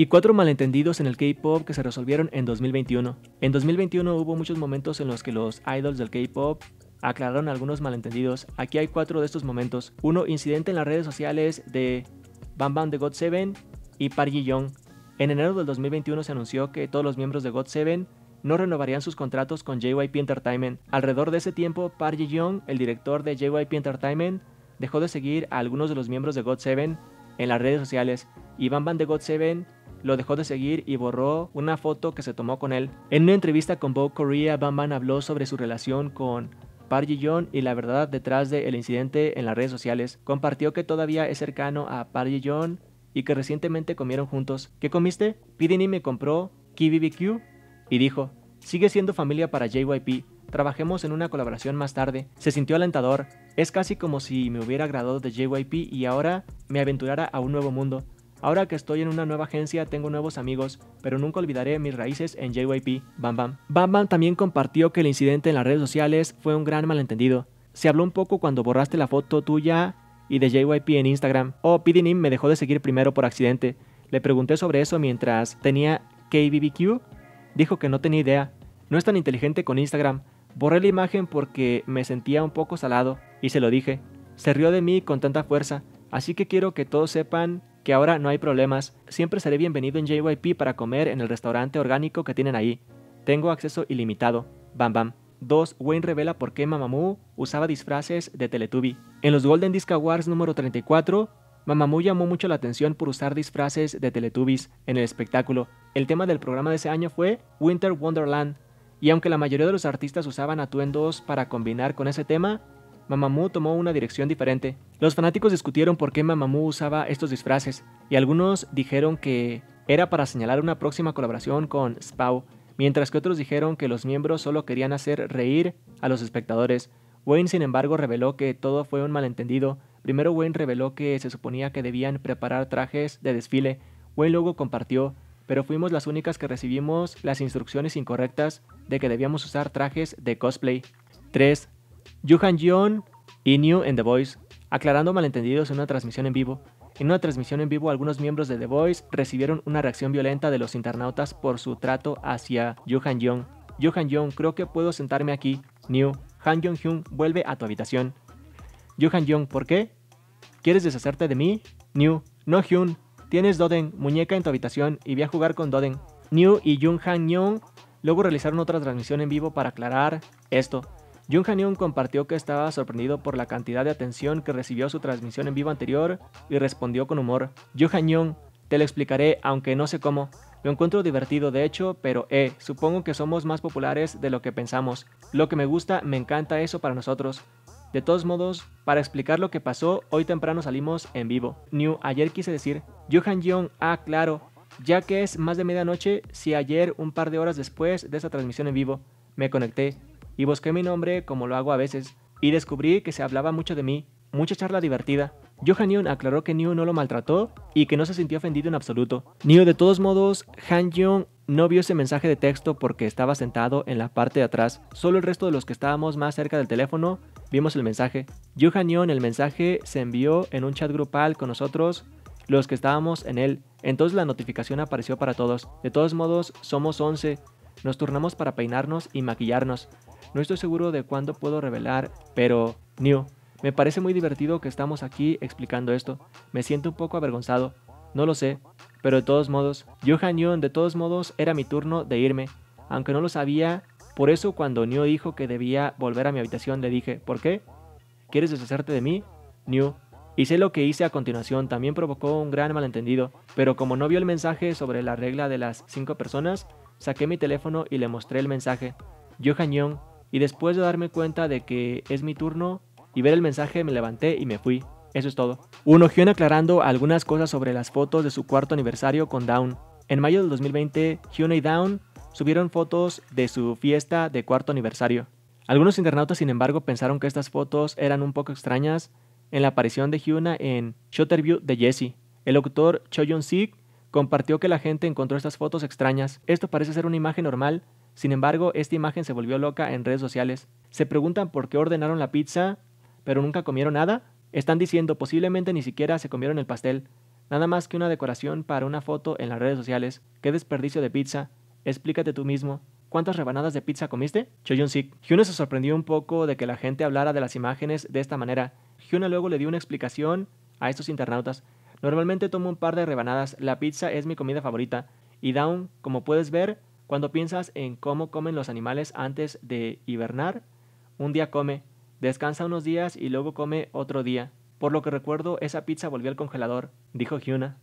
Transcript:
y cuatro malentendidos en el K-pop que se resolvieron en 2021. En 2021 hubo muchos momentos en los que los idols del K-pop aclararon algunos malentendidos. Aquí hay cuatro de estos momentos. Uno, incidente en las redes sociales de Bam Bam de GOT7 y Park Ji-young. En enero del 2021 se anunció que todos los miembros de GOT7 no renovarían sus contratos con JYP Entertainment. Alrededor de ese tiempo, Park ji el director de JYP Entertainment, dejó de seguir a algunos de los miembros de GOT7 en las redes sociales y Bam Bam de GOT7 lo dejó de seguir y borró una foto que se tomó con él. En una entrevista con Vogue Korea, Bamban habló sobre su relación con Park ji y la verdad detrás del incidente en las redes sociales. Compartió que todavía es cercano a Park ji y que recientemente comieron juntos. ¿Qué comiste? Pidini me compró KBBQ y dijo, sigue siendo familia para JYP, trabajemos en una colaboración más tarde. Se sintió alentador, es casi como si me hubiera graduado de JYP y ahora me aventurara a un nuevo mundo. Ahora que estoy en una nueva agencia, tengo nuevos amigos, pero nunca olvidaré mis raíces en JYP, Bam Bam. Bam Bam también compartió que el incidente en las redes sociales fue un gran malentendido. Se habló un poco cuando borraste la foto tuya y de JYP en Instagram. Oh, PDNIM me dejó de seguir primero por accidente. Le pregunté sobre eso mientras tenía KBBQ. Dijo que no tenía idea. No es tan inteligente con Instagram. Borré la imagen porque me sentía un poco salado y se lo dije. Se rió de mí con tanta fuerza. Así que quiero que todos sepan que ahora no hay problemas. Siempre seré bienvenido en JYP para comer en el restaurante orgánico que tienen ahí. Tengo acceso ilimitado. Bam bam. 2. Wayne revela por qué Mamamoo usaba disfraces de Teletubby. En los Golden Disc Awards número 34, Mamamoo llamó mucho la atención por usar disfraces de Teletubbies en el espectáculo. El tema del programa de ese año fue Winter Wonderland, y aunque la mayoría de los artistas usaban atuendos para combinar con ese tema, Mamamoo tomó una dirección diferente. Los fanáticos discutieron por qué Mamamoo usaba estos disfraces, y algunos dijeron que era para señalar una próxima colaboración con SPAO, mientras que otros dijeron que los miembros solo querían hacer reír a los espectadores. Wayne, sin embargo, reveló que todo fue un malentendido. Primero Wayne reveló que se suponía que debían preparar trajes de desfile. Wayne luego compartió, pero fuimos las únicas que recibimos las instrucciones incorrectas de que debíamos usar trajes de cosplay. 3. Johan Jung y New en The Voice, aclarando malentendidos en una transmisión en vivo. En una transmisión en vivo, algunos miembros de The Voice recibieron una reacción violenta de los internautas por su trato hacia Johan Young. Johan Young, creo que puedo sentarme aquí. New, Han Jung Hyun, vuelve a tu habitación. Johan Jung, ¿por qué? ¿Quieres deshacerte de mí? New, no Hyun, tienes Doden, muñeca en tu habitación y voy a jugar con Doden. New y Jung Han luego realizaron otra transmisión en vivo para aclarar esto. Jung han compartió que estaba sorprendido por la cantidad de atención que recibió su transmisión en vivo anterior y respondió con humor: Jung han te lo explicaré, aunque no sé cómo. Lo encuentro divertido, de hecho, pero eh, supongo que somos más populares de lo que pensamos. Lo que me gusta, me encanta eso para nosotros. De todos modos, para explicar lo que pasó, hoy temprano salimos en vivo. New, ayer quise decir, Johan Young, ah, claro, ya que es más de medianoche, si ayer, un par de horas después de esa transmisión en vivo, me conecté, y busqué mi nombre como lo hago a veces, y descubrí que se hablaba mucho de mí, mucha charla divertida. Johan Yoon aclaró que New no lo maltrató y que no se sintió ofendido en absoluto. New, de todos modos, Han Young no vio ese mensaje de texto porque estaba sentado en la parte de atrás. Solo el resto de los que estábamos más cerca del teléfono vimos el mensaje. Yohan, Yoon, el mensaje se envió en un chat grupal con nosotros, los que estábamos en él. Entonces la notificación apareció para todos. De todos modos, somos 11. Nos turnamos para peinarnos y maquillarnos. No estoy seguro de cuándo puedo revelar, pero New, me parece muy divertido que estamos aquí explicando esto. Me siento un poco avergonzado, no lo sé, pero de todos modos, Johan Yoon, de todos modos, era mi turno de irme, aunque no lo sabía. Por eso cuando New dijo que debía volver a mi habitación le dije, ¿por qué? ¿Quieres deshacerte de mí? New, Hice lo que hice a continuación también provocó un gran malentendido, pero como no vio el mensaje sobre la regla de las cinco personas, saqué mi teléfono y le mostré el mensaje. Johan Young y después de darme cuenta de que es mi turno y ver el mensaje, me levanté y me fui. Eso es todo. uno Hyun aclarando algunas cosas sobre las fotos de su cuarto aniversario con Down. En mayo del 2020, Hyun y Down subieron fotos de su fiesta de cuarto aniversario. Algunos internautas, sin embargo, pensaron que estas fotos eran un poco extrañas en la aparición de Hyuna en Shutterview de Jesse. El locutor Cho sik compartió que la gente encontró estas fotos extrañas. Esto parece ser una imagen normal sin embargo, esta imagen se volvió loca en redes sociales. Se preguntan por qué ordenaron la pizza, pero nunca comieron nada. Están diciendo posiblemente ni siquiera se comieron el pastel. Nada más que una decoración para una foto en las redes sociales. Qué desperdicio de pizza. Explícate tú mismo. ¿Cuántas rebanadas de pizza comiste? Choyun Sik. Hyuna se sorprendió un poco de que la gente hablara de las imágenes de esta manera. Hyuna luego le dio una explicación a estos internautas. Normalmente tomo un par de rebanadas, la pizza es mi comida favorita. Y Down, como puedes ver, cuando piensas en cómo comen los animales antes de hibernar, un día come, descansa unos días y luego come otro día. Por lo que recuerdo, esa pizza volvió al congelador, dijo Hyuna.